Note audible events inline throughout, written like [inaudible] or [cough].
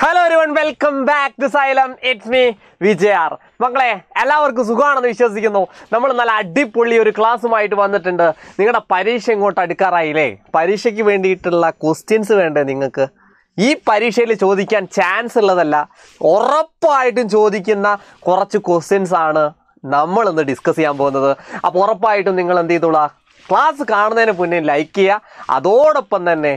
hello ഒരു one welcome back to Xylem it's me Vijay R മക്കളെ എല്ലാവർക്കും സുഖമാണെന്ന് വിശ്വസിക്കുന്നു നമ്മൾ നല്ല അടിപൊളി ഒരു ക്ലാസ്സുമായിട്ട് വന്നിട്ടുണ്ട് നിങ്ങളുടെ പരീക്ഷ ഇങ്ങോട്ട് അടുക്കാറായില്ലേ പരീക്ഷയ്ക്ക് വേണ്ടിയിട്ടുള്ള ക്വസ്റ്റ്യൻസ് വേണ്ടേ നിങ്ങൾക്ക് ഈ പരീക്ഷയിൽ ചോദിക്കാൻ ചാൻസ് ഉള്ളതല്ല ഉറപ്പായിട്ടും ചോദിക്കുന്ന കുറച്ച് ക്വസ്റ്റ്യൻസ് ആണ് നമ്മൾ ഇന്ന് ഡിസ്കസ് ചെയ്യാൻ പോകുന്നത് അപ്പോൾ ഉറപ്പായിട്ടും നിങ്ങൾ എന്ത് ചെയ്തോളാം ക്ലാസ് കാണുന്നതിന് മുന്നേ ലൈക്ക് ചെയ്യുക അതോടൊപ്പം തന്നെ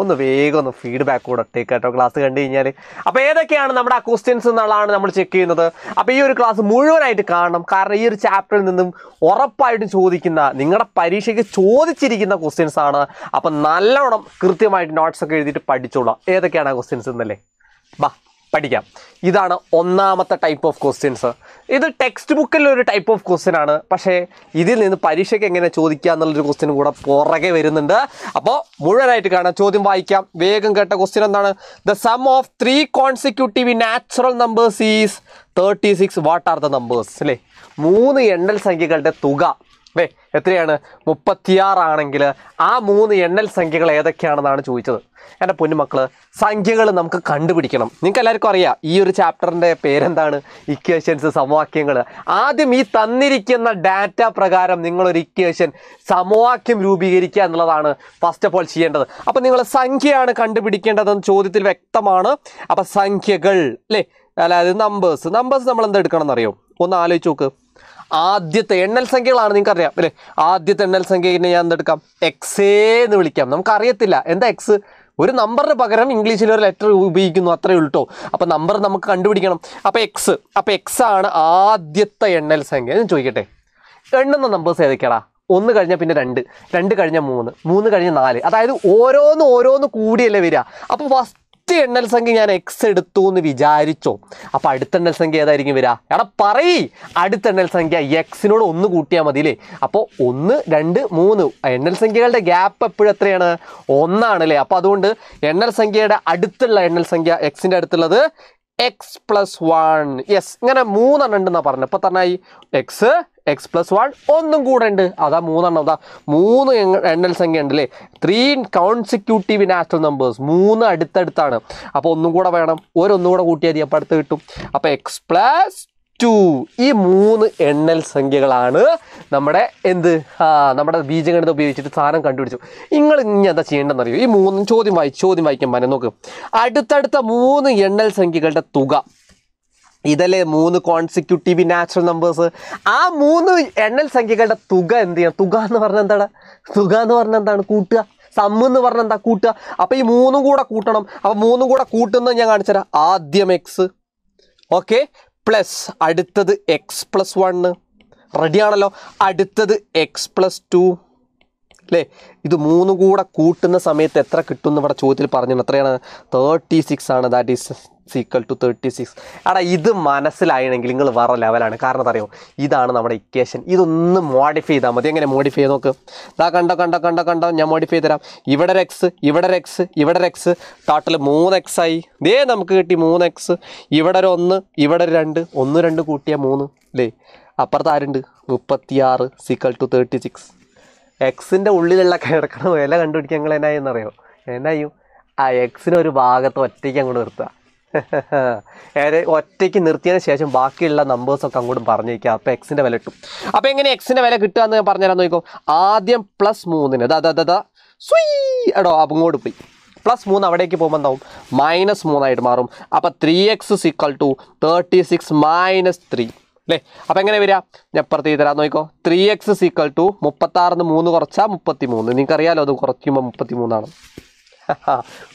ഒന്ന് വേഗം ഒന്ന് ഫീഡ്ബാക്ക് കൂടെ കേട്ടോ ക്ലാസ് കണ്ടു കഴിഞ്ഞാൽ അപ്പോൾ ഏതൊക്കെയാണ് നമ്മുടെ ക്വസ്റ്റ്യൻസ് എന്നുള്ളതാണ് നമ്മൾ ചെക്ക് ചെയ്യുന്നത് അപ്പോൾ ഈ ഒരു ക്ലാസ് മുഴുവനായിട്ട് കാണണം കാരണം ഈ ഒരു ചാപ്റ്ററിൽ നിന്നും ഉറപ്പായിട്ടും ചോദിക്കുന്ന നിങ്ങളുടെ പരീക്ഷയ്ക്ക് ചോദിച്ചിരിക്കുന്ന ക്വസ്റ്റ്യൻസ് ആണ് അപ്പം നല്ലോണം കൃത്യമായിട്ട് നോട്ട്സ് ഒക്കെ എഴുതിയിട്ട് പഠിച്ചോളാം ഏതൊക്കെയാണ് ആ ക്വസ്റ്റ്യൻസ് എന്നല്ലേ ബാ പഠിക്കാം ഇതാണ് ഒന്നാമത്തെ ടൈപ്പ് ഓഫ് ക്വസ്റ്റ്യൻസ് ഇത് ടെക്സ്റ്റ് ബുക്കിലെ ഒരു ടൈപ്പ് ഓഫ് ക്വസ്റ്റ്യൻ ആണ് പക്ഷേ ഇതിൽ നിന്ന് പരീക്ഷയ്ക്ക് എങ്ങനെ ചോദിക്കുക എന്നുള്ളൊരു ക്വസ്റ്റ്യൻ കൂടെ പുറകെ വരുന്നുണ്ട് അപ്പോൾ മുഴുവനായിട്ട് കാണാം ചോദ്യം വായിക്കാം വേഗം കേട്ട ക്വസ്റ്റ്യൻ എന്താണ് the sum of three consecutive natural numbers is thirty six what are the numbers അല്ലേ മൂന്ന് എണ്ണൽ സംഖ്യകളുടെ തുക അല്ലേ എത്രയാണ് മുപ്പത്തിയാറാണെങ്കിൽ ആ മൂന്ന് എണ്ണൽ സംഖ്യകൾ ഏതൊക്കെയാണെന്നാണ് ചോദിച്ചത് എൻ്റെ പൊന്നുമക്കൾ സംഖ്യകൾ നമുക്ക് കണ്ടുപിടിക്കണം നിങ്ങൾക്ക് എല്ലാവർക്കും അറിയാം ഈ ഒരു ചാപ്റ്ററിൻ്റെ പേരെന്താണ് ഇക്വേഷൻസ് സമവാക്യങ്ങൾ ആദ്യം ഈ തന്നിരിക്കുന്ന ഡാറ്റ പ്രകാരം നിങ്ങളൊരു ഇക്വേഷൻ സമവാക്യം രൂപീകരിക്കുക എന്നുള്ളതാണ് ഫസ്റ്റ് ഓഫ് ഓൾ ചെയ്യേണ്ടത് അപ്പോൾ നിങ്ങൾ സംഖ്യയാണ് കണ്ടുപിടിക്കേണ്ടതെന്ന് ചോദ്യത്തിൽ വ്യക്തമാണ് അപ്പോൾ സംഖ്യകൾ അല്ലേ അതായത് നമ്പേഴ്സ് നമ്പേഴ്സ് നമ്മൾ എടുക്കണം എന്നറിയോ ഒന്ന് ആലോചിച്ച് നോക്ക് ആദ്യത്തെ എണ്ണൽ സംഖ്യകളാണ് നിങ്ങൾക്ക് അറിയാം അല്ലേ ആദ്യത്തെ എണ്ണൽ സംഖ്യനെ ഞാൻ എന്തെടുക്കാം എക്സേ എന്ന് വിളിക്കാം നമുക്ക് അറിയത്തില്ല എന്താ എക്സ് ഒരു നമ്പറിന് പകരം ഇംഗ്ലീഷിൽ ഒരു ലെറ്റർ ഉപയോഗിക്കുന്നു അത്രയേ ഉള്ളൂട്ടോ അപ്പോൾ നമ്പർ നമുക്ക് കണ്ടുപിടിക്കണം അപ്പോൾ എക്സ് അപ്പോൾ എക്സ് ആണ് ആദ്യത്തെ എണ്ണൽ സംഖ്യ എന്ന് ചോദിക്കട്ടെ എണ്ണുന്ന നമ്പേഴ്സ് ഏതൊക്കെയാടാ ഒന്ന് കഴിഞ്ഞാൽ പിന്നെ രണ്ട് രണ്ട് കഴിഞ്ഞ മൂന്ന് മൂന്ന് കഴിഞ്ഞ നാല് അതായത് ഓരോന്ന് ഓരോന്ന് കൂടിയല്ലേ വരിക അപ്പോൾ ഫസ്റ്റ് ഒറ്റ എണ്ണൽ സംഖ്യ ഞാൻ എക്സ് എടുത്തു എന്ന് വിചാരിച്ചോ അപ്പോൾ അടുത്ത എണ്ണൽ സംഖ്യ ഏതായിരിക്കും വരിക എടാ പറയ് അടുത്ത എണ്ണൽ സംഖ്യ എക്സിനോട് ഒന്ന് കൂട്ടിയാൽ മതി അല്ലേ അപ്പോൾ ഒന്ന് രണ്ട് മൂന്ന് എണ്ണൽ സംഖ്യകളുടെ ഗ്യാപ്പ് എപ്പോഴും എത്രയാണ് ഒന്നാണ് അല്ലേ അപ്പോൾ അതുകൊണ്ട് എണ്ണൽ സംഖ്യയുടെ അടുത്തുള്ള എണ്ണൽ സംഖ്യ എക്സിന്റെ അടുത്തുള്ളത് എക്സ് പ്ലസ് വൺ യെസ് ഇങ്ങനെ മൂന്നെണ്ണം ഉണ്ടെന്നാ പറഞ്ഞത് ഇപ്പൊ തന്നെ ഈ എക്സ് എക്സ് പ്ലസ് വൺ ഒന്നും കൂടെ ഉണ്ട് അതാ മൂന്നെണ്ണം അതാ മൂന്ന് എണ്ണൽ സംഖ്യ ഉണ്ട് അല്ലേ ത്രീ കോൺസിക്യൂട്ടീവ് നാച്ചുറൽ നമ്പേഴ്സ് മൂന്ന് അടുത്തടുത്താണ് അപ്പോൾ ഒന്നും കൂടെ വേണം ഒരൊന്നും കൂടെ കൂട്ടിയാൽ മതി അപ്പോൾ അടുത്ത് കിട്ടും അപ്പോൾ എക്സ് പ്ലസ് ടു ഈ മൂന്ന് എണ്ണൽ സംഖ്യകളാണ് നമ്മുടെ എന്ത് ആ നമ്മുടെ ബീജഗണിതം ഉപയോഗിച്ചിട്ട് സാധനം കണ്ടുപിടിച്ചു നിങ്ങൾ ഇനി എന്താ ചെയ്യേണ്ടതെന്നറിയോ ഈ മൂന്ന് ചോദ്യം വായി ചോദ്യം വായിക്കാൻ മനം നോക്ക് അടുത്തടുത്ത മൂന്ന് എണ്ണൽ സംഖ്യകളുടെ തുക ഇതല്ലേ മൂന്ന് കോൺസിക്യൂട്ടീവ് നാച്ചുറൽ നമ്പേഴ്സ് ആ മൂന്ന് എണ്ണൽ സംഖ്യകളുടെ തുക എന്ത് ചെയ്യാം തുക എന്ന് പറഞ്ഞാൽ എന്താണ് തുക എന്ന് പറഞ്ഞാൽ എന്താണ് കൂട്ടുക സമ്മ എന്ന് പറഞ്ഞാൽ എന്താ കൂട്ടുക അപ്പോൾ ഈ മൂന്നും കൂടെ കൂട്ടണം അപ്പോൾ മൂന്നും കൂടെ കൂട്ടുന്നത് ഞാൻ കാണിച്ചുതരാം ആദ്യം എക്സ് ഓക്കെ പ്ലസ് അടുത്തത് എക്സ് പ്ലസ് വണ്ണ് റെഡിയാണല്ലോ അടുത്തത് എക്സ് പ്ലസ് ടു അല്ലേ ഇത് മൂന്നും കൂടെ കൂട്ടുന്ന സമയത്ത് എത്ര കിട്ടും എന്ന് ഇവിടെ ചോദ്യത്തിൽ പറഞ്ഞു എത്രയാണ് തേർട്ടി സിക്സ് ആണ് that is equal to thirty six എടാ ഇത് മനസ്സിലായണെങ്കിൽ നിങ്ങൾ വേറെ ലെവലാണ് കാരണം അറിയോ ഇതാണ് നമ്മുടെ ഇക്വേഷൻ ഇതൊന്ന് മോഡിഫൈ ചെയ്താൽ മതി എങ്ങനെ മോഡിഫൈ ചെയ്ത് നോക്ക് ഇതാ കണ്ടോ കണ്ടോ കണ്ടോ കണ്ടോ ഞാൻ മോഡിഫൈ തരാം ഇവിടെ ഒരു എക്സ് ഇവിടെ ഒരു എക്സ് ഇവിടെ ഒരു എക്സ് ടോട്ടൽ മൂന്ന് എക്സ് ആയി ഇതേ നമുക്ക് കിട്ടി മൂന്ന് എക്സ് ഇവിടെ ഒരു ഒന്ന് ഇവിടെ ഒരു രണ്ട് ഒന്ന് രണ്ട് കൂട്ടിയ മൂന്ന് അല്ലേ അപ്പുറത്ത് ആരുണ്ട് മുപ്പത്തിയാറ് സിക്കൽ ടു തേർട്ടി സിക്സ് എക്സിൻ്റെ ഉള്ളിലുള്ള കിടക്കണ വില കണ്ടുപിടിക്കാൻ ഞങ്ങൾ എന്നാ ചെയ്യുന്നറിയോ എന്നാ ചെയ്യും ആ എക്സിനെ ഒരു ഭാഗത്ത് ഒറ്റയ്ക്ക് അങ്ങോട്ട് നിർത്തുക [laughs] ഒറ്റയ്ക്ക് നിർത്തിയതിന് ശേഷം ബാക്കിയുള്ള നമ്പേഴ്സൊക്കെ അങ്ങോട്ടും പറഞ്ഞേക്കുക അപ്പോൾ എക്സിൻ്റെ വില കിട്ടും അപ്പോൾ എങ്ങനെ എക്സിൻ്റെ വില കിട്ടുക എന്ന് പറഞ്ഞുതരാൻ നോക്കും ആദ്യം പ്ലസ് മൂന്നിന് ദാ ദാ ദാ സ്വീ എടോ അങ്ങോട്ട് പോയി പ്ലസ് മൂന്ന് അവിടേക്ക് പോകുമ്പോൾ എന്താവും മൈനസ് മൂന്നായിട്ട് മാറും അപ്പോൾ three X equal to thirty six minus three അല്ലേ അപ്പം എങ്ങനെ വരിക ഞാൻ അപ്പുറത്തേക്ക് തരാം നോക്കോ ത്രീ എക്സ് സീക്വൽ ടു മുപ്പത്താറിന് മൂന്ന് കുറച്ചാൽ മുപ്പത്തി മൂന്ന് നിങ്ങൾക്കറിയാലോ അത് കുറയ്ക്കുമ്പോൾ മുപ്പത്തി മൂന്നാണ്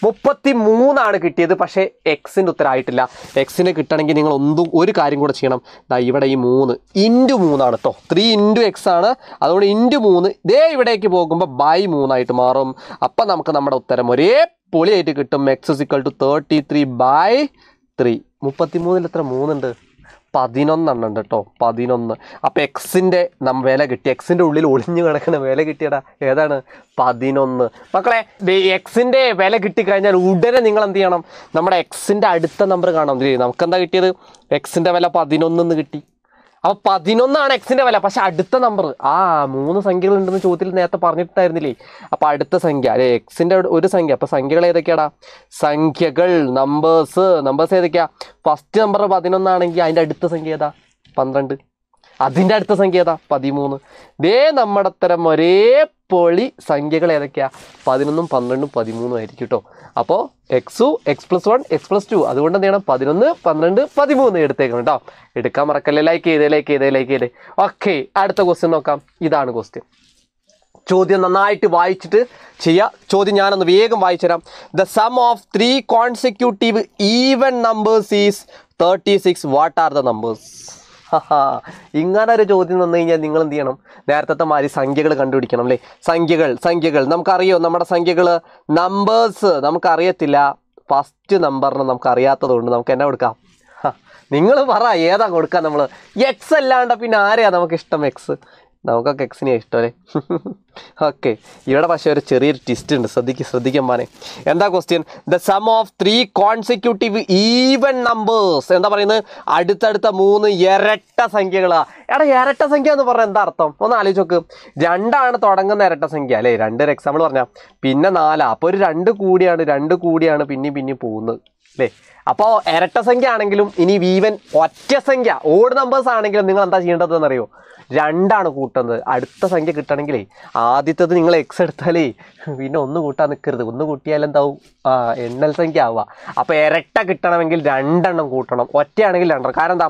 മുപ്പത്തി മൂന്നാണ് കിട്ടിയത് പക്ഷേ എക്സിൻ്റെ ഉത്തരമായിട്ടില്ല എക്സിന് കിട്ടണമെങ്കിൽ നിങ്ങൾ ഒന്നും ഒരു കാര്യം കൂടെ ചെയ്യണം ദാ ഇവിടെ ഈ മൂന്ന് ഇൻറ്റു മൂന്നാണ് കേട്ടോ ത്രീ ഇൻറ്റു എക്സ് ആണ് അതുകൊണ്ട് ഇൻറ്റു മൂന്ന് ഇതേ ഇവിടേക്ക് പോകുമ്പോൾ ബൈ മൂന്നായിട്ട് മാറും അപ്പം നമുക്ക് നമ്മുടെ ഉത്തരം ഒരേ പൊളിയായിട്ട് കിട്ടും X equal to thirty three by three മുപ്പത്തി മൂന്നിൽ എത്ര മൂന്നുണ്ട് പതിനൊന്നെണ്ണം ഉണ്ട് കേട്ടോ പതിനൊന്ന് അപ്പോൾ എക്സിൻ്റെ നം വില കിട്ടി എക്സിൻ്റെ ഉള്ളിൽ ഒളിഞ്ഞു കിടക്കുന്ന വില കിട്ടിയടാ ഏതാണ് പതിനൊന്ന് മക്കളെ എക്സിൻ്റെ വില കിട്ടിക്കഴിഞ്ഞാൽ ഉടനെ നിങ്ങൾ എന്ത് ചെയ്യണം നമ്മുടെ എക്സിൻ്റെ അടുത്ത നമ്പർ കാണാം നമുക്ക് എന്താ കിട്ടിയത് എക്സിൻ്റെ വില പതിനൊന്ന് കിട്ടി അപ്പൊ പതിനൊന്നാണ് എക്സിന്റെ വില പക്ഷെ അടുത്ത നമ്പർ ആ മൂന്ന് സംഖ്യകൾ ഉണ്ടെന്ന് ചോദ്യത്തിൽ നേരത്തെ പറഞ്ഞിട്ടുണ്ടായിരുന്നില്ലേ അപ്പൊ അടുത്ത സംഖ്യ അല്ലെ എക്സിന്റെ ഒരു സംഖ്യ അപ്പൊ സംഖ്യകൾ ഏതൊക്കെയാടാ സംഖ്യകൾ നമ്പേഴ്സ് നമ്പേഴ്സ് ഏതൊക്കെയാ ഫസ്റ്റ് നമ്പർ പതിനൊന്നാണെങ്കിൽ അതിന്റെ അടുത്ത സംഖ്യ ഏതാ പന്ത്രണ്ട് അതിന്റെ അടുത്ത സംഖ്യ ഏതാ പതിമൂന്ന് ദേ നമ്മുടെ തരം ഒരേ പൊളി സംഖ്യകൾ ഏതൊക്കെയാണ് പതിനൊന്നും പന്ത്രണ്ടും പതിമൂന്നും ആയിരിക്കും കേട്ടോ അപ്പോൾ X X plus one X plus two അതുകൊണ്ട് എന്ത് ചെയ്യണം പതിനൊന്ന് പന്ത്രണ്ട് പതിമൂന്ന് എടുത്തേക്കണം കേട്ടോ എടുക്കാൻ മറക്കല്ലേ ലൈക്ക് ചെയ്തേ ലൈക്ക് ചെയ്തേ ലൈക്ക് ചെയ്തേ ഓക്കെ അടുത്ത ക്വസ്റ്റ്യൻ നോക്കാം ഇതാണ് ക്വസ്റ്റ്യൻ ചോദ്യം നന്നായിട്ട് വായിച്ചിട്ട് ചെയ്യുക ചോദ്യം ഞാനൊന്ന് വേഗം വായിച്ചു തരാം the sum of three consecutive even numbers is thirty six what are the numbers ഇങ്ങനെ ഒരു ചോദ്യം വന്നു കഴിഞ്ഞാൽ നിങ്ങൾ എന്ത് ചെയ്യണം നേരത്തെ മാതിരി സംഖ്യകൾ കണ്ടുപിടിക്കണം അല്ലേ സംഖ്യകൾ സംഖ്യകൾ നമുക്കറിയോ നമ്മുടെ സംഖ്യകൾ നമ്പേഴ്സ് നമുക്കറിയത്തില്ല ഫസ്റ്റ് നമ്പറിന് നമുക്കറിയാത്തത് കൊണ്ട് നമുക്ക് എന്നാ കൊടുക്കാം നിങ്ങൾ പറ ഏതാ കൊടുക്കാം നമ്മൾ എക്സ് അല്ലാണ്ട് പിന്നെ ആരെയാ നമുക്ക് ഇഷ്ടം എക്സ് നമുക്കൊക്കെ എക്സിനെ ഇഷ്ടമല്ലേ ഓക്കെ [laughs] ഇവിടെ പക്ഷേ ഒരു ചെറിയൊരു ട്വിസ്റ്റ് ഉണ്ട് ശ്രദ്ധിക്കുക ശ്രദ്ധിക്കാൻ മാനെ എന്താ question the sum of three consecutive even numbers എന്താ പറയുന്നത് അടുത്തടുത്ത മൂന്ന് ഇരട്ട സംഖ്യകളാണ് എടാ ഇരട്ട സംഖ്യ എന്ന് പറഞ്ഞാൽ എന്താ അർത്ഥം ഒന്ന് ആലോചിച്ച് നോക്ക് രണ്ടാണ് തുടങ്ങുന്ന ഇരട്ട സംഖ്യ അല്ലേ രണ്ട് ഒരു എക്സാമ്പിൾ പറഞ്ഞാൽ പിന്നെ നാലാ അപ്പോൾ ഒരു രണ്ട് കൂടിയാണ് രണ്ട് കൂടിയാണ് പിന്നെയും പിന്നെയും പോകുന്നത് അല്ലേ അപ്പോൾ ഇരട്ട സംഖ്യ ആണെങ്കിലും ഇനി വീവൻ ഒറ്റ സംഖ്യ ഓട് നമ്പേഴ്സ് ആണെങ്കിലും നിങ്ങൾ എന്താ ചെയ്യേണ്ടതെന്ന് അറിയോ രണ്ടാണ് കൂട്ടുന്നത് അടുത്ത സംഖ്യ കിട്ടണമെങ്കിലേ ആദ്യത്തത് നിങ്ങൾ എക്സ് എടുത്താലേ പിന്നെ ഒന്ന് കൂട്ടാൻ നിൽക്കരുത് ഒന്ന് കൂട്ടിയാലെന്താവും എന്താവും ആ എണ്ണൽ സംഖ്യ ആവുക അപ്പോൾ ഇരട്ട കിട്ടണമെങ്കിൽ രണ്ടെണ്ണം കൂട്ടണം ഒറ്റയാണെങ്കിൽ രണ്ടെണ്ണം കാരണം എന്താ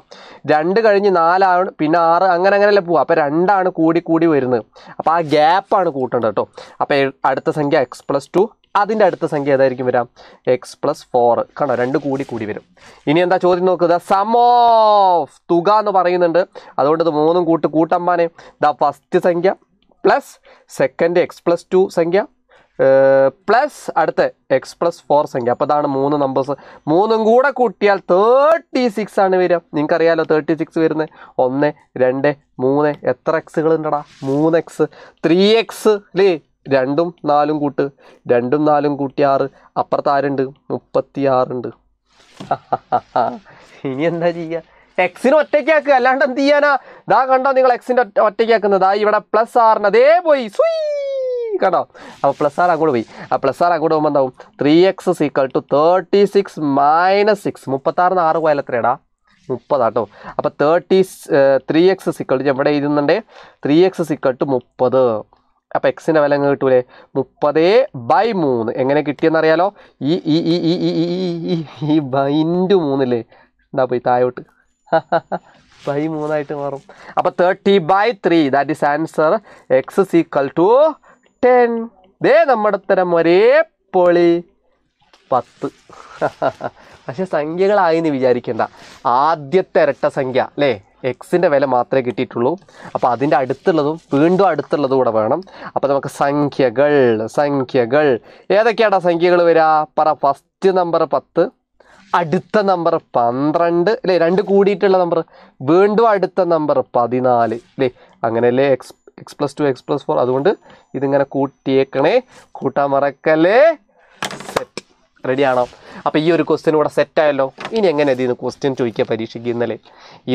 രണ്ട് കഴിഞ്ഞ് നാലാണ് പിന്നെ ആറ് അങ്ങനെ അങ്ങനെയല്ലേ പോവുക അപ്പോൾ രണ്ടാണ് കൂടി കൂടി വരുന്നത് അപ്പോൾ ആ ഗ്യാപ്പാണ് കൂട്ടേണ്ടത് കേട്ടോ അപ്പോൾ അടുത്ത സംഖ്യ എക്സ് പ്ലസ് ടു അതിൻ്റെ അടുത്ത സംഖ്യ ഏതായിരിക്കും വരാം എക്സ് പ്ലസ് ഫോർ കണ്ടോ രണ്ട് കൂടി കൂടി വരും ഇനി എന്താ ചോദ്യം നോക്കുക സം ഓഫ് തുക എന്ന് പറയുന്നുണ്ട് അതുകൊണ്ട് ഇത് മൂന്നും കൂട്ട് കൂട്ടമ്പാനെ ദ ഫസ്റ്റ് സംഖ്യ plus second X plus two സംഖ്യ പ്ലസ് അടുത്ത എക്സ് പ്ലസ് ഫോർ സംഖ്യ അപ്പോൾ അതാണ് മൂന്ന് നമ്പേഴ്സ് മൂന്നും കൂടെ കൂട്ടിയാൽ തേർട്ടി സിക്സ് ആണ് വരിക നിങ്ങൾക്കറിയാലോ തേർട്ടി സിക്സ് വരുന്നത് ഒന്ന് രണ്ട് മൂന്ന് എത്ര എക്സുകൾ ഉണ്ടടാ മൂന്ന് എക്സ് ത്രീ എക്സ് അല്ലേ രണ്ടും നാലും കൂട്ട് രണ്ടും നാലും കൂട്ടി ആറ് അപ്പുറത്ത് ആരുണ്ട് മുപ്പത്തി ആറുണ്ട് [laughs] ഇനി എന്താ ചെയ്യുക എക്സിന് ഒറ്റയ്ക്കാക്കുക അല്ലാണ്ട് എന്ത് ചെയ്യാനാ ഇതാ കണ്ടോ നിങ്ങൾ എക്സിൻ്റെ ഒറ്റയ്ക്കാക്കുന്നത് ആ ഇവിടെ പ്ലസ് ആറിന് അതേ പോയി സുയി കണ്ടോ അപ്പോൾ പ്ലസ് ആർ അങ്ങോട്ട് പോയി ആ പ്ലസ് ആർ അങ്ങോട്ട് പോകുമ്പോൾ എന്താവും three X equal to thirty six minus six മുപ്പത്താറിന് ആറ് പോയാൽ എത്രയാടാ മുപ്പതാ കേട്ടോ അപ്പോൾ thirty three X equal to എവിടെ എഴുതുന്നുണ്ട് ത്രീ എക്സ് സിക്വൽ ടു മുപ്പത് അപ്പം എക്സിൻ്റെ വില അങ്ങ് കിട്ടൂലേ മുപ്പതേ ബൈ മൂന്ന് എങ്ങനെ കിട്ടിയെന്നറിയാലോ ഈ ഈ ഈ ഈ ഈ ഈ ഈ ബൈൻറ്റു മൂന്നില്ലേ എന്താ പോയി താഴോട്ട് ബൈ [laughs] മൂന്നായിട്ട് മാറും അപ്പം thirty by three that is answer X equal to ten ദേ നമ്മുടെ തരം ഒരേ പൊളി പത്ത് [laughs] പക്ഷേ സംഖ്യകളായി എന്ന് വിചാരിക്കേണ്ട ആദ്യത്തെ ഇരട്ട സംഖ്യ അല്ലേ എക്സിൻ്റെ വില മാത്രമേ കിട്ടിയിട്ടുള്ളൂ അപ്പോൾ അതിൻ്റെ അടുത്തുള്ളതും വീണ്ടും അടുത്തുള്ളതും കൂടെ വേണം അപ്പോൾ നമുക്ക് സംഖ്യകൾ സംഖ്യകൾ ഏതൊക്കെയാടാ സംഖ്യകൾ വരിക പറ ഫസ്റ്റ് നമ്പർ പത്ത് അടുത്ത നമ്പർ പന്ത്രണ്ട് അല്ലേ രണ്ട് കൂടിയിട്ടുള്ള നമ്പർ വീണ്ടും അടുത്ത നമ്പർ പതിനാല് അല്ലേ അങ്ങനെയല്ലേ X X plus two X plus four അതുകൊണ്ട് ഇതിങ്ങനെ കൂട്ടിയേക്കണേ കൂട്ടാൻ മറക്കല്ലേ റെഡിയാണോ അപ്പോൾ ഈ ഒരു ക്വസ്റ്റ്യൻ ഇവിടെ സെറ്റായല്ലോ ഇനി എങ്ങനെ ഇതിന് ക്വസ്റ്റ്യൻ ചോദിക്കുക പരീക്ഷയ്ക്ക് ഇന്നലെ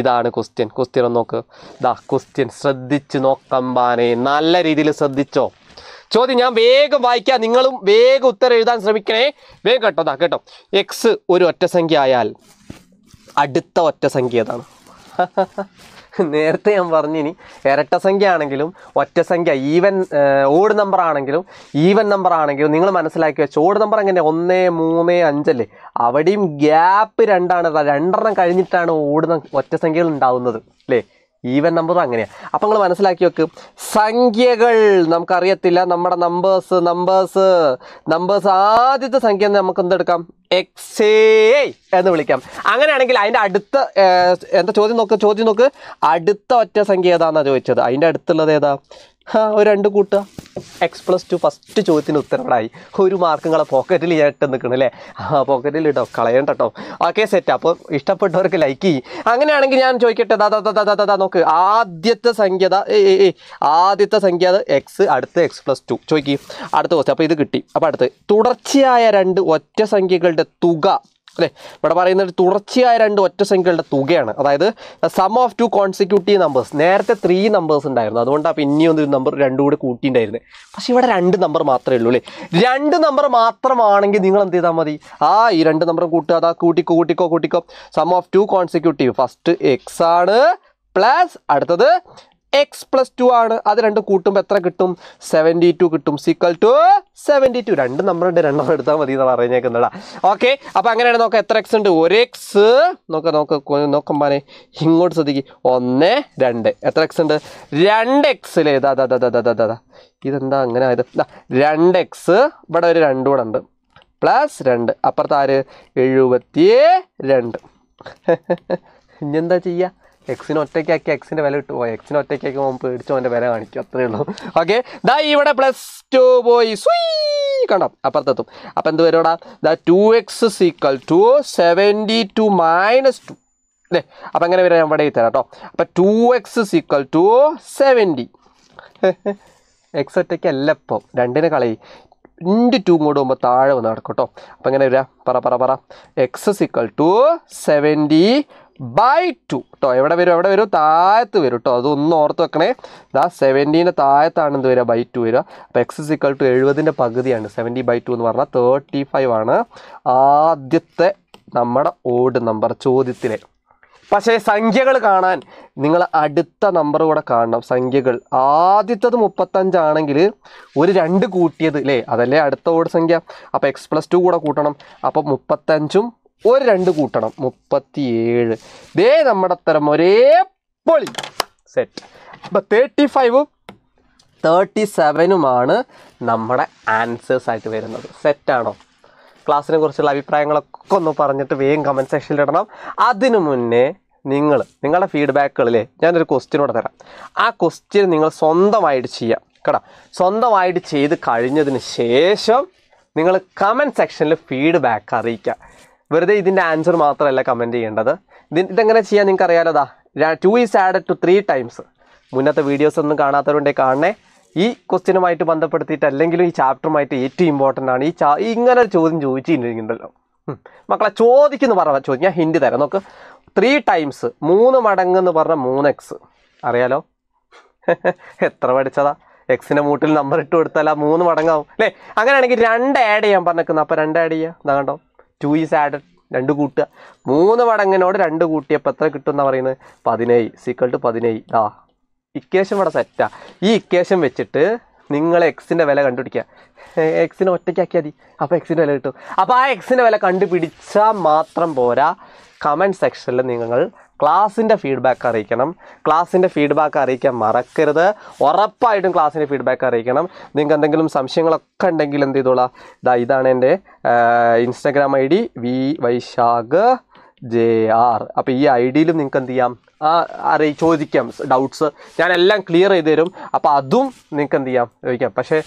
ഇതാണ് ക്വസ്റ്റ്യൻ ക്വസ്റ്റ്യൻ ഒന്ന് നോക്ക് ദാ ക്വസ്റ്റ്യൻ ശ്രദ്ധിച്ച് നോക്കമ്പാനെ നല്ല രീതിയിൽ ശ്രദ്ധിച്ചോ ചോദ്യം ഞാൻ വേഗം വായിക്കാം നിങ്ങളും വേഗം ഉത്തരം എഴുതാൻ ശ്രമിക്കണേ വേഗം കേട്ടോ ദാ കേട്ടോ എക്സ് ഒരു ഒറ്റ ആയാൽ അടുത്ത ഒറ്റ സംഖ്യ ഏതാണ് [laughs] നേരത്തെ ഞാൻ പറഞ്ഞിനി സംഖ്യ ആണെങ്കിലും ഒറ്റ സംഖ്യ ഈവൻ ഓഡ് നമ്പർ ആണെങ്കിലും ഈവൻ നമ്പർ ആണെങ്കിലും നിങ്ങൾ മനസ്സിലാക്കി വെച്ചു ഓഡ് നമ്പർ എങ്ങനെ ഒന്ന് മൂന്ന് അഞ്ചല്ലേ അവിടെയും ഗ്യാപ്പ് രണ്ടാണ് രണ്ടെണ്ണം കഴിഞ്ഞിട്ടാണ് ഓടുന്ന സംഖ്യകൾ ഉണ്ടാവുന്നത് അല്ലേ ഈവൻ നമ്പറും അങ്ങനെയാണ് അപ്പം നിങ്ങൾ മനസ്സിലാക്കി വെക്ക് സംഖ്യകൾ നമുക്കറിയത്തില്ല നമ്മുടെ നമ്പേഴ്സ് നമ്പേഴ്സ് നമ്പേഴ്സ് ആദ്യത്തെ സംഖ്യ നമുക്ക് എന്തെടുക്കാം എക്സേ എന്ന് വിളിക്കാം അങ്ങനെയാണെങ്കിൽ അതിൻ്റെ അടുത്ത എന്താ ചോദ്യം നോക്ക് ചോദ്യം നോക്ക് അടുത്ത ഒറ്റ സംഖ്യ ഏതാണെന്നാണ് ചോദിച്ചത് അതിൻ്റെ അടുത്തുള്ളത് ഏതാ ആ ഒരു രണ്ട് കൂട്ടുക എക്സ് പ്ലസ് ടു ഫസ്റ്റ് ചോദ്യത്തിന് ഉത്തരവായി ഒരു മാർക്കുകളെ പോക്കറ്റിൽ ഞാൻ ഇട്ട് നിൽക്കണം അല്ലേ ആ പോക്കറ്റിൽ ഇട്ടോ കളയണ്ട കേട്ടോ ഓക്കെ സെറ്റ് അപ്പോൾ ഇഷ്ടപ്പെട്ടവർക്ക് ലൈക്ക് ചെയ്യും അങ്ങനെയാണെങ്കിൽ ഞാൻ ചോദിക്കട്ടെ ദാ ദാ ദാ ദാ നോക്ക് ആദ്യത്തെ സംഖ്യ ആദ്യത്തെ സംഖ്യ എക്സ് അടുത്ത് എക്സ് പ്ലസ് ടു ചോദിക്കും അടുത്ത ക്വസ്റ്റ് അപ്പോൾ ഇത് കിട്ടി അപ്പോൾ അടുത്ത് തുടർച്ചയായ രണ്ട് ഒറ്റ സംഖ്യകളുടെ തുക അല്ലേ ഇവിടെ പറയുന്നത് തുടർച്ചയായ രണ്ട് ഒറ്റ സംഖ്യകളുടെ തുകയാണ് അതായത് sum of two consecutive numbers നേരത്തെ ത്രീ നമ്പേഴ്സ് ഉണ്ടായിരുന്നു അതുകൊണ്ടാണ് പിന്നെ ഒന്നൊരു നമ്പർ രണ്ടും കൂടി കൂട്ടിയിട്ടുണ്ടായിരുന്നത് പക്ഷേ ഇവിടെ രണ്ട് നമ്പർ മാത്രമേ ഉള്ളൂ അല്ലേ രണ്ട് നമ്പർ മാത്രമാണെങ്കിൽ നിങ്ങൾ എന്ത് ചെയ്താൽ മതി ആ ഈ രണ്ട് നമ്പർ കൂട്ടുക അതാ കൂട്ടിക്കോ കൂട്ടിക്കോ കൂട്ടിക്കോ sum of two consecutive first X ആണ് പ്ലസ് അടുത്തത് എക്സ് പ്ലസ് ടു ആണ് അത് രണ്ടും കൂട്ടുമ്പോൾ എത്ര കിട്ടും സെവൻറ്റി ടു കിട്ടും സീക്വൽ ടു സെവൻറ്റി ടു രണ്ട് നമ്പറുണ്ട് രണ്ടെണ്ണം എടുത്താൽ മതി എന്നാണ് അറിഞ്ഞേക്കുന്നുണ്ടാ ഓക്കെ അപ്പോൾ അങ്ങനെയാണ് നോക്കാം എത്ര എക്സ് ഉണ്ട് ഒരു എക്സ് നോക്കാം നോക്കാം നോക്കുമ്പാനെ ഇങ്ങോട്ട് ശ്രദ്ധിക്കും ഒന്ന് രണ്ട് എത്ര എക്സ് ഉണ്ട് രണ്ട് എക്സിൽ ഇതാ അതാ അതാ അതാ അതാ ഇതെന്താ അങ്ങനെ ആയത് രണ്ട് എക്സ് ഇവിടെ ഒരു രണ്ടും കൂടെ ഉണ്ട് പ്ലസ് രണ്ട് അപ്പുറത്ത് ആര് എഴുപത്തി രണ്ട് [laughs] ഇനി എന്താ ചെയ്യുക എക്സിന് ഒറ്റയ്ക്കാക്കി എക്സിന്റെ വില ഇട്ടു പോയി എക്സിന് ഒറ്റയ്ക്കാക്കി പോകുമ്പോൾ പേടിച്ചോ അവന്റെ വില കാണിക്കും അത്രേ ഉള്ളൂ ഓക്കെ ദാ ഇവിടെ പ്ലസ് ടു പോയി കണ്ടോ അപ്പുറത്തെത്തും അപ്പൊ എന്ത് വരുമോടാ the two X equal to seventy two minus two അല്ലേ അപ്പൊ അങ്ങനെ വരാം ഞാൻ ഇവിടെ തരാം കേട്ടോ അപ്പൊ two X equal to seventy X ഒറ്റയ്ക്കല്ല ഇപ്പോൾ രണ്ടിനെ കളി ഇൻറ്റു ടു കൂടെ പോകുമ്പോൾ താഴെ വന്ന് നടക്കും കേട്ടോ അപ്പം എങ്ങനെ വരാം പറ പറ പറ X equal to seventy by two കേട്ടോ എവിടെ വരും എവിടെ വരും താഴത്ത് വരും കേട്ടോ അതൊന്ന് ഓർത്ത് വെക്കണേ ദാ സെവൻറ്റീൻ്റെ താഴത്താണ് എന്ത് വരിക ബൈ ടു വരിക അപ്പോൾ എക്സ് ഇസ് ഇക്വൽ ടു എഴുപതിൻ്റെ പകുതിയാണ് സെവൻറ്റി ബൈ ടു എന്ന് പറഞ്ഞാൽ തേർട്ടി ഫൈവ് ആണ് ആദ്യത്തെ നമ്മുടെ ഓഡ് നമ്പർ ചോദ്യത്തിലെ പക്ഷേ സംഖ്യകൾ കാണാൻ നിങ്ങൾ അടുത്ത നമ്പർ കൂടെ കാണണം സംഖ്യകൾ ആദ്യത്തത് മുപ്പത്തഞ്ചാണെങ്കിൽ ഒരു രണ്ട് കൂട്ടിയത് അല്ലേ അതല്ലേ അടുത്ത ഓട് സംഖ്യ അപ്പോൾ എക്സ് പ്ലസ് ടു കൂടെ കൂട്ടണം അപ്പോൾ മുപ്പത്തഞ്ചും ഒരു രണ്ട് കൂട്ടണം ഏഴ് ദേ നമ്മുടെ തരം ഒരേ പൊളി സെറ്റ് അപ്പം തേർട്ടി ഫൈവും തേർട്ടി സെവനുമാണ് നമ്മുടെ ആൻസേഴ്സ് ആയിട്ട് വരുന്നത് സെറ്റാണോ ക്ലാസ്സിനെ കുറിച്ചുള്ള അഭിപ്രായങ്ങളൊക്കെ ഒന്ന് പറഞ്ഞിട്ട് വേഗം കമൻറ്റ് സെക്ഷനിൽ ഇടണം അതിനു മുന്നേ നിങ്ങൾ നിങ്ങളുടെ ഫീഡ്ബാക്കുകളിലെ ഞാനൊരു ക്വസ്റ്റ്യനോട് തരാം ആ ക്വസ്റ്റ്യൻ നിങ്ങൾ സ്വന്തമായിട്ട് ചെയ്യാം കേട്ടോ സ്വന്തമായിട്ട് ചെയ്ത് കഴിഞ്ഞതിന് ശേഷം നിങ്ങൾ കമൻറ്റ് സെക്ഷനിൽ ഫീഡ്ബാക്ക് അറിയിക്കുക വെറുതെ ഇതിൻ്റെ ആൻസർ മാത്രമല്ല കമൻറ്റ് ചെയ്യേണ്ടത് ഇത് ഇതെങ്ങനെ ചെയ്യാൻ നിങ്ങൾക്ക് അറിയാലോ two is add two three times മുന്നത്തെ വീഡിയോസ് ഒന്നും കാണാത്തവരുണ്ടേ കാണണേ ഈ ക്വസ്റ്റ്യനുമായിട്ട് ബന്ധപ്പെടുത്തിയിട്ട് അല്ലെങ്കിലും ഈ ചാപ്റ്ററുമായിട്ട് ഏറ്റവും ഇമ്പോർട്ടൻ്റ് ആണ് ഈ ചാ ഇങ്ങനെ ഒരു ചോദ്യം ചോദിച്ചിട്ടുണ്ടല്ലോ മക്കളെ ചോദിക്കുന്നു പറഞ്ഞ ചോദ്യം ഞാൻ ഹിൻഡി തരാം നോക്ക് ത്രീ ടൈംസ് മൂന്ന് മടങ്ങ് എന്ന് പറഞ്ഞ മൂന്ന് എക്സ് അറിയാലോ [laughs] എത്ര പഠിച്ചതാ എക്സിൻ്റെ മൂട്ടിൽ നമ്പർ ഇട്ട് കൊടുത്താൽ ആ മൂന്ന് മടങ്ങാവും അല്ലേ അങ്ങനെയാണെങ്കിൽ രണ്ട് ആഡ് ചെയ്യാൻ പറഞ്ഞേക്കുന്നത് അപ്പോൾ രണ്ട് ആഡ് ചെയ്യുക എന്താ കണ്ടോ ടു ഈസ് ആഡ് രണ്ട് കൂട്ടുക മൂന്ന് മടങ്ങിനോട് രണ്ട് കൂട്ടിയപ്പോൾ എത്ര കിട്ടും എന്ന് പറയുന്നത് പതിനേഴ് സീക്വൽ ടു പതിനേഴ് ആ ഇക്വേഷൻ ഇവിടെ സെറ്റാണ് ഈ ഇക്വേഷൻ വെച്ചിട്ട് നിങ്ങൾ എക്സിൻ്റെ വില കണ്ടുപിടിക്കുക എക്സിനെ ഒറ്റയ്ക്കാക്കിയാൽ മതി അപ്പോൾ എക്സിൻ്റെ വില കിട്ടും അപ്പോൾ ആ എക്സിൻ്റെ വില കണ്ടുപിടിച്ചാൽ മാത്രം പോരാ കമൻറ്റ് സെക്ഷനിൽ നിങ്ങൾ ക്ലാസ്സിൻ്റെ ഫീഡ്ബാക്ക് അറിയിക്കണം ക്ലാസ്സിൻ്റെ ഫീഡ്ബാക്ക് അറിയിക്കാൻ മറക്കരുത് ഉറപ്പായിട്ടും ക്ലാസ്സിൻ്റെ ഫീഡ്ബാക്ക് അറിയിക്കണം നിങ്ങൾക്ക് എന്തെങ്കിലും സംശയങ്ങളൊക്കെ ഉണ്ടെങ്കിൽ എന്ത് ചെയ്തോളാം ഇതാ ഇതാണ് എൻ്റെ Instagram I D V Vaishakh J R അപ്പോൾ ഈ ഐ ഡിയിലും നിങ്ങൾക്ക് എന്ത് ചെയ്യാം അറി ചോദിക്കാം ഡൗട്ട്സ് ഞാൻ എല്ലാം ക്ലിയർ ചെയ്ത് തരും അപ്പോൾ അതും നിങ്ങൾക്ക് എന്ത് ചെയ്യാം ചോദിക്കാം പക്ഷേ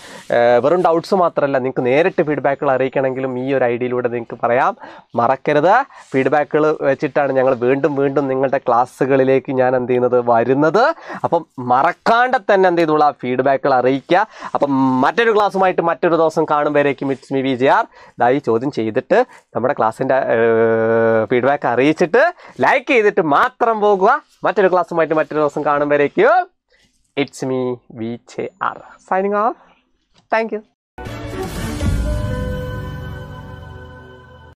വെറും ഡൗട്ട്സ് മാത്രമല്ല നിങ്ങൾക്ക് നേരിട്ട് ഫീഡ്ബാക്കുകൾ അറിയിക്കണമെങ്കിലും ഈ ഒരു ഐഡിയയിലൂടെ നിങ്ങൾക്ക് പറയാം മറക്കരുത് ഫീഡ്ബാക്കുകൾ വെച്ചിട്ടാണ് ഞങ്ങൾ വീണ്ടും വീണ്ടും നിങ്ങളുടെ ക്ലാസ്സുകളിലേക്ക് ഞാൻ എന്ത് ചെയ്യുന്നത് വരുന്നത് അപ്പം മറക്കാണ്ട് തന്നെ എന്ത് ചെയ്തുള്ള ഫീഡ്ബാക്കുകൾ അറിയിക്കുക അപ്പം മറ്റൊരു ക്ലാസ്സുമായിട്ട് മറ്റൊരു ദിവസം കാണുമ്പോഴേക്കും it's me V G R ഇതായി ചോദ്യം ചെയ്തിട്ട് നമ്മുടെ ക്ലാസ്സിൻ്റെ ഫീഡ്ബാക്ക് അറിയിച്ചിട്ട് ലൈക്ക് ചെയ്തിട്ട് മാത്രം പോകുക മറ്റൊരു ക്ലാസ്സുമായിട്ട് മറ്റൊരു ദിവസം കാണുമ്പോഴേക്കും it's me V J R signing ആ താങ്ക് യു